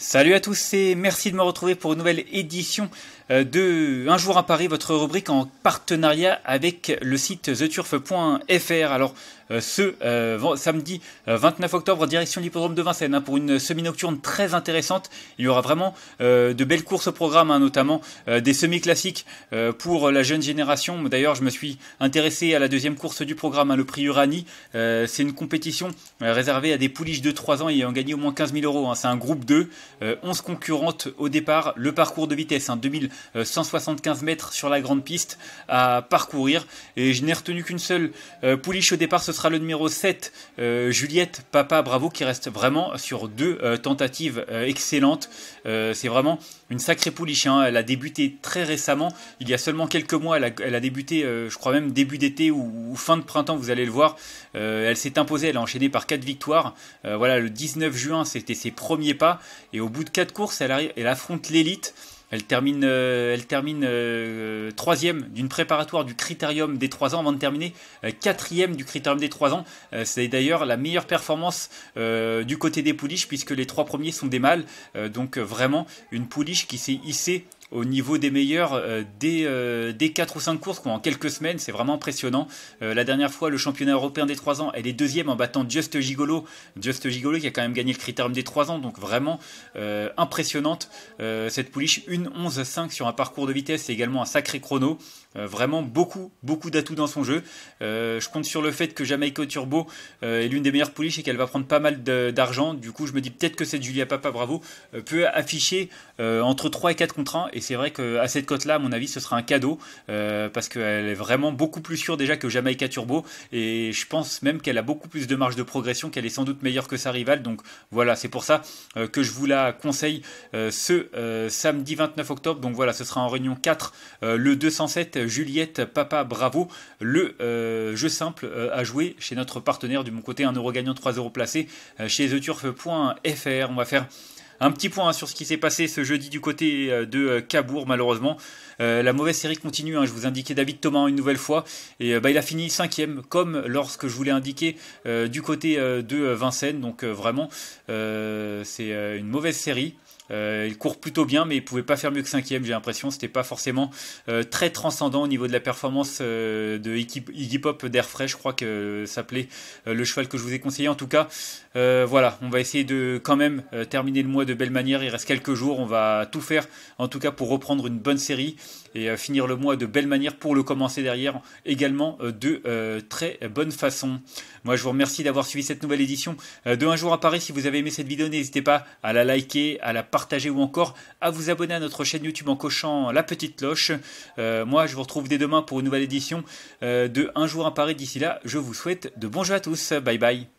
Salut à tous et merci de me retrouver pour une nouvelle édition euh, de Un jour à Paris, votre rubrique en partenariat avec le site theturf.fr. Alors euh, ce euh, samedi 29 euh, octobre, direction l'hippodrome de Vincennes, hein, pour une semi-nocturne très intéressante. Il y aura vraiment de belles courses au programme, hein, notamment des semi-classiques pour la jeune génération. D'ailleurs, je me suis intéressé à la deuxième course du programme, hein, le prix Urani. C'est une compétition réservée à des pouliches de 3 ans et ayant gagné au moins 15 000 euros. C'est un groupe 2, 11 concurrentes au départ, le parcours de vitesse, 2175 mètres sur la grande piste à parcourir. Et je n'ai retenu qu'une seule pouliche au départ, sera le numéro 7, euh, Juliette Papa Bravo, qui reste vraiment sur deux euh, tentatives euh, excellentes. c'est vraiment une sacrée pouliche. Hein. Elle a débuté très récemment, il y a seulement quelques mois. Elle a, débuté, je crois même début d'été ou, fin de printemps, vous allez le voir. elle s'est imposée, elle a enchaîné par quatre victoires. voilà, le 19 juin, c'était ses premiers pas. Et au bout de quatre courses, elle affronte l'élite. Elle termine, euh, elle termine euh, troisième d'une préparatoire du Critérium des trois ans avant de terminer euh, quatrième du Critérium des trois ans. c'est d'ailleurs la meilleure performance du côté des pouliches puisque les trois premiers sont des mâles. donc vraiment une pouliche qui s'est hissée au niveau des meilleurs des euh, dès, 4 euh, ou 5 courses en quelques semaines. C'est vraiment impressionnant. Euh, la dernière fois, le championnat européen des 3 ans, elle est deuxième en battant Just Gigolo. Just Gigolo qui a quand même gagné le critérium des 3 ans. Donc vraiment impressionnante cette pouliche. Une 11 5 sur un parcours de vitesse. C'est également un sacré chrono. Euh, vraiment beaucoup, beaucoup d'atouts dans son jeu. Euh, je compte sur le fait que Jamaica Turbo euh, est l'une des meilleures pouliches et qu'elle va prendre pas mal d'argent. Du coup, je me dis peut-être que cette Julia Papa Bravo peut afficher entre 3 et 4 contre 1. Et c'est vrai qu'à cette cote-là, à mon avis, ce sera un cadeau parce qu'elle est vraiment beaucoup plus sûre déjà que Jamaica Turbo. Et je pense même qu'elle a beaucoup plus de marge de progression, qu'elle est sans doute meilleure que sa rivale. Donc voilà, c'est pour ça que je vous la conseille ce samedi 29 octobre. Donc voilà, ce sera en réunion 4 le 207 Juliette Papa Bravo, le euh, jeu simple euh, à jouer chez notre partenaire du mon côté, un euro gagnant, 3 euros placé euh, chez theturf.fr. On va faire un petit point sur ce qui s'est passé ce jeudi du côté de Cabourg, malheureusement. la mauvaise série continue, hein, je vous indiquais David Thomas une nouvelle fois. Et bah, il a fini cinquième, comme lorsque je vous l'ai indiqué du côté de Vincennes. Donc vraiment, c'est une mauvaise série. Euh, il court plutôt bien, mais il pouvait pas faire mieux que 5 cinquième, j'ai l'impression. C'était pas forcément euh, très transcendant au niveau de la performance euh, de Iggy Pop d'Air Frais, je crois que s'appelait le cheval que je vous ai conseillé. En tout cas, voilà, on va essayer de quand même terminer le mois de belle manière. Il reste quelques jours, on va tout faire, en tout cas pour reprendre une bonne série et finir le mois de belle manière pour le commencer derrière également de très bonne façon. Moi, je vous remercie d'avoir suivi cette nouvelle édition de Un jour à Paris. Si vous avez aimé cette vidéo, n'hésitez pas à la liker, à la partager partager ou encore à vous abonner à notre chaîne YouTube en cochant la petite cloche. Euh, moi, je vous retrouve dès demain pour une nouvelle édition euh, de Un jour à Paris. D'ici là, je vous souhaite de bons jeux à tous. Bye bye.